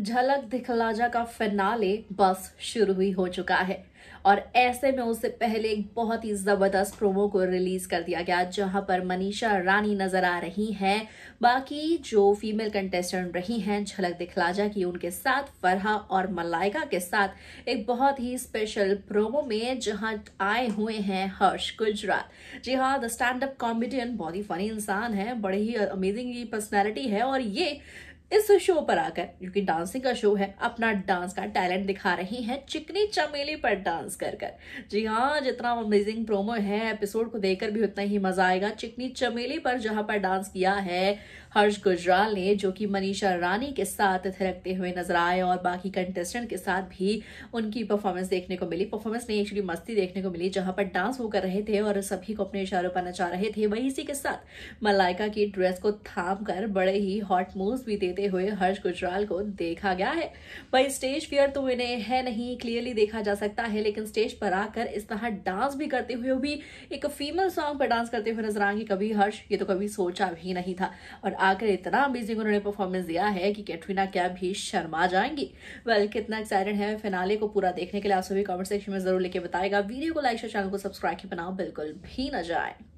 झलक दिखलाजा का फिनाले बस शुरू ही हो चुका है और ऐसे में उससे पहले एक बहुत ही जबरदस्त प्रोमो को रिलीज कर दिया गया जहां पर मनीषा रानी नजर आ रही हैं बाकी जो फीमेल कंटेस्टेंट रही हैं झलक दिखलाजा की उनके साथ फरहा और मलाइका के साथ एक बहुत ही स्पेशल प्रोमो में जहां आए हुए हैं हर्ष गुजरात जी हाँ द स्टैंड अप कॉमेडियन बहुत ही फनी इंसान है बड़े ही अमेजिंग पर्सनैलिटी है और ये इस शो पर आकर जो डांसिंग का शो है अपना डांस का टैलेंट दिखा रही हैं चिकनी चमेली पर डांस कर कर जी हाँ जितना अमेजिंग प्रोमो है एपिसोड को देखकर भी उतना ही मजा आएगा चिकनी चमेली पर जहां पर डांस किया है हर्ष गुजराल ने जो कि मनीषा रानी के साथ थिरकते हुए नजर आए और बाकी कंटेस्टेंट के साथ भी उनकी परफॉर्मेंस देखने को मिली परफॉर्मेंस नहीं एक्चुअली मस्ती देखने को मिली जहां पर डांस वो कर रहे थे और सभी को अपने इशारों पर नचा रहे थे वही इसी के साथ मलाइका की ड्रेस को थाम कर बड़े ही हॉट मूव्स भी देते करते हुए हर्ष गुजराल को देखा गया है वही स्टेज फियर तो इन्हें है नहीं क्लियरली देखा जा सकता है लेकिन स्टेज पर आकर इस तरह डांस भी करते हुए भी एक फीमेल सॉन्ग पर डांस करते हुए नजर आएंगे कभी हर्ष ये तो कभी सोचा भी नहीं था और आकर इतना अमेजिंग उन्होंने परफॉर्मेंस दिया है कि कैटरीना क्या भी शर्मा जाएंगी वेल कितना एक्साइटेड है फिनाले को पूरा देखने के लिए आप सभी कॉमेंट सेक्शन में जरूर लेके बताएगा वीडियो को लाइक और चैनल को सब्सक्राइब के बनाओ बिल्कुल भी न जाए